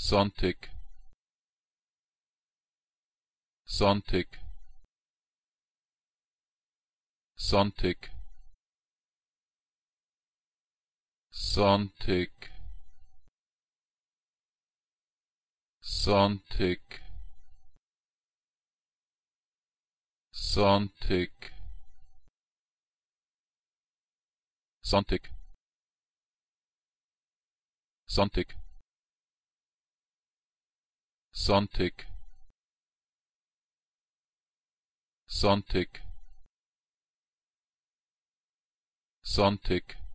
Sonntag Sonntag Sonntag Sonntag Sonntag Sonntag Sonntag Sonntag Sonntag Sonntag Sonntag